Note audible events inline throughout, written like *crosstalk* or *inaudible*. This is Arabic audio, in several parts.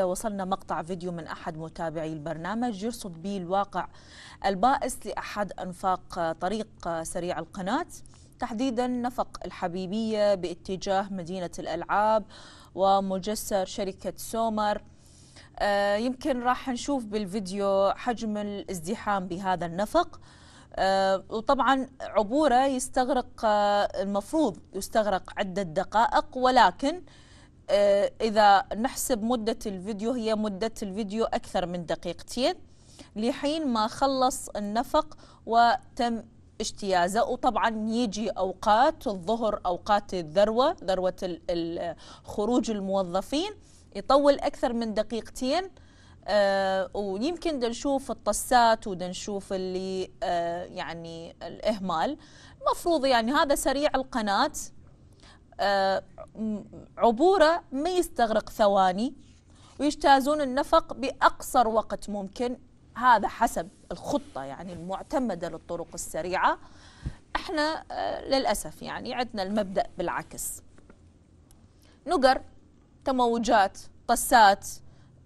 وصلنا مقطع فيديو من أحد متابعي البرنامج يرصد به الواقع البائس لأحد أنفاق طريق سريع القناة تحديدا نفق الحبيبية باتجاه مدينة الألعاب ومجسر شركة سومر آه، يمكن راح نشوف بالفيديو حجم الازدحام بهذا النفق آه، وطبعا عبوره يستغرق آه، المفروض يستغرق عدة دقائق ولكن آه، إذا نحسب مدة الفيديو هي مدة الفيديو أكثر من دقيقتين لحين ما خلص النفق وتم اجتيازه وطبعا يجي أوقات الظهر أوقات الذروة ذروة خروج الموظفين يطول أكثر من دقيقتين آه ويمكن نشوف الطسات ونشوف اللي آه يعني الإهمال المفروض يعني هذا سريع القناة آه عبوره ما يستغرق ثواني ويجتازون النفق باقصر وقت ممكن هذا حسب الخطه يعني المعتمده للطرق السريعه احنا آه، للاسف يعني عندنا المبدا بالعكس نقر تموجات طسات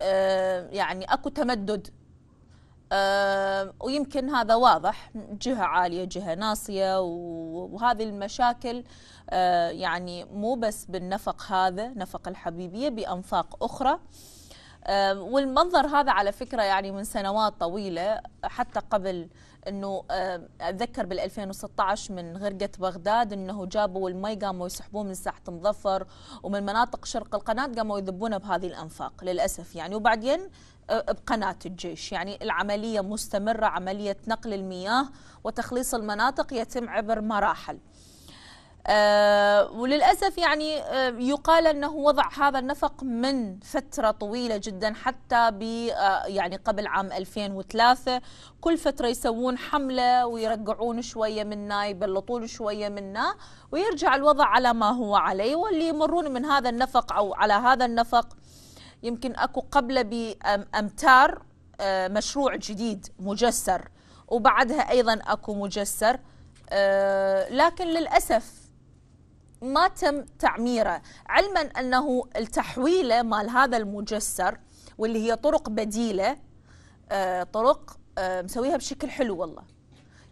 آه، يعني اكو تمدد ويمكن هذا واضح جهة عالية جهة ناصية وهذه المشاكل آه، يعني مو بس بالنفق هذا نفق الحبيبية بأنفاق أخرى والمنظر هذا على فكرة يعني من سنوات طويلة حتى قبل انه اتذكر بال 2016 من غرقه بغداد انه جابوا المي قاموا يسحبوه من ساحه مظفر ومن مناطق شرق القناه قاموا يذبونه بهذه الانفاق للاسف يعني وبعدين بقناه الجيش يعني العمليه مستمره عمليه نقل المياه وتخليص المناطق يتم عبر مراحل آه، وللأسف يعني آه، يقال أنه وضع هذا النفق من فترة طويلة جدا حتى ب آه، يعني قبل عام 2003 كل فترة يسوون حملة ويرجعون شوية منا يبلطون شوية منا ويرجع الوضع على ما هو عليه واللي يمرون من هذا النفق أو على هذا النفق يمكن أكو قبله بأمتار مشروع جديد مجسر وبعدها أيضا أكو مجسر لكن للأسف ما تم تعميره علما أنه التحويلة مال هذا المجسر واللي هي طرق بديلة آه، طرق آه، مسويها بشكل حلو والله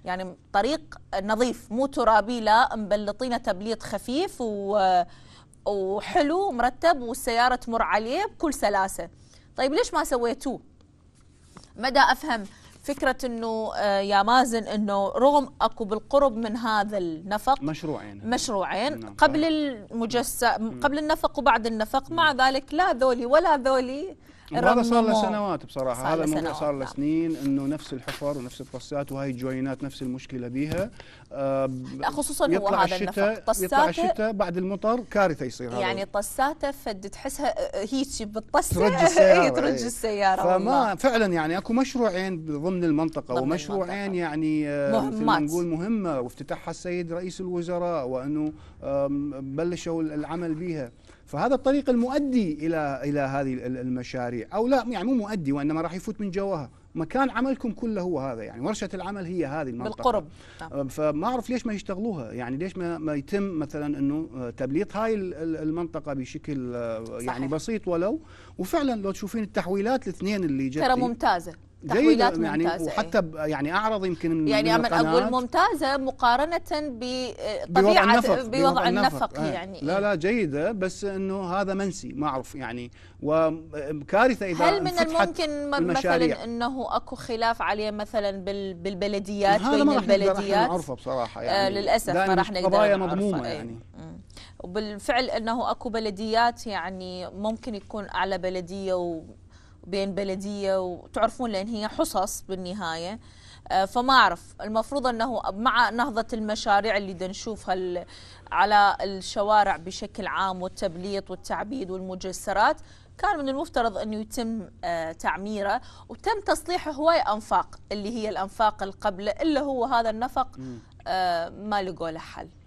يعني طريق نظيف مو ترابي لا مبلطينه تبليط خفيف و وحلو مرتب والسياره تمر عليه بكل سلاسه طيب ليش ما سويتوه مدى افهم فكره انه آه، يا مازن انه رغم اكو بالقرب من هذا النفق مشروعين مشروعين نعم. قبل المجسد قبل النفق وبعد النفق مع ذلك لا ذولي ولا ذولي وهذا صار له سنوات بصراحه صار هذا الموضوع صار له سنين انه نفس الحفر ونفس الطسات وهاي الجوينات نفس المشكله بيها آه لا خصوصا يطلع هو هذا الشتاء يطلع الشتاء بعد المطر كارثه يصير هذا يعني طساته فد تحسها آه، هيك بالطسه ترج *laughs* السياره إيه، إيه. ترج السياره فما والله. فعلا يعني اكو مشروعين ضمن المنطقه ضمن ومشروعين المنطقة. يعني آه، مهمات نقول مهمه وافتتحها السيد رئيس الوزراء وانه بلشوا العمل بها فهذا الطريق المؤدي الى الى هذه المشاريع او لا يعني مو مؤدي وانما راح يفوت من جواها مكان عملكم كله هو هذا يعني ورشه العمل هي هذه المنطقه بالقرب نعم. فما اعرف ليش ما يشتغلوها يعني ليش ما, ما يتم مثلا انه أه، تبليط هاي المنطقه بشكل أه، يعني صحيح. بسيط ولو وفعلا لو تشوفين التحويلات الاثنين اللي جت ترى ممتازه تحويلات يعني ممتازة إيه. وحتى يعني اعرض يمكن من يعني من اقول ممتازه مقارنه بطبيعه آه، بوضع آه، النفق, بوضع النفق النفق آه. يعني لا إيه. لا جيده بس انه هذا منسي ما اعرف يعني وكارثه اذا هل من الممكن مثلا انه اكو خلاف عليه مثلا بالبلديات بين ما البلديات نعرفه بصراحه يعني للاسف ما راح نقدر قضايا مضمومه إيه. يعني وبالفعل انه اكو بلديات يعني ممكن يكون اعلى بلديه و بين بلديه وتعرفون لان هي حصص بالنهايه آه، فما اعرف المفروض انه مع نهضه المشاريع اللي دنشوفها على الشوارع بشكل عام والتبليط والتعبيد والمجسرات كان من المفترض انه يتم آه، تعميره وتم تصليح هواي انفاق اللي هي الانفاق القبل الا هو هذا النفق آه، ما لقوا له حل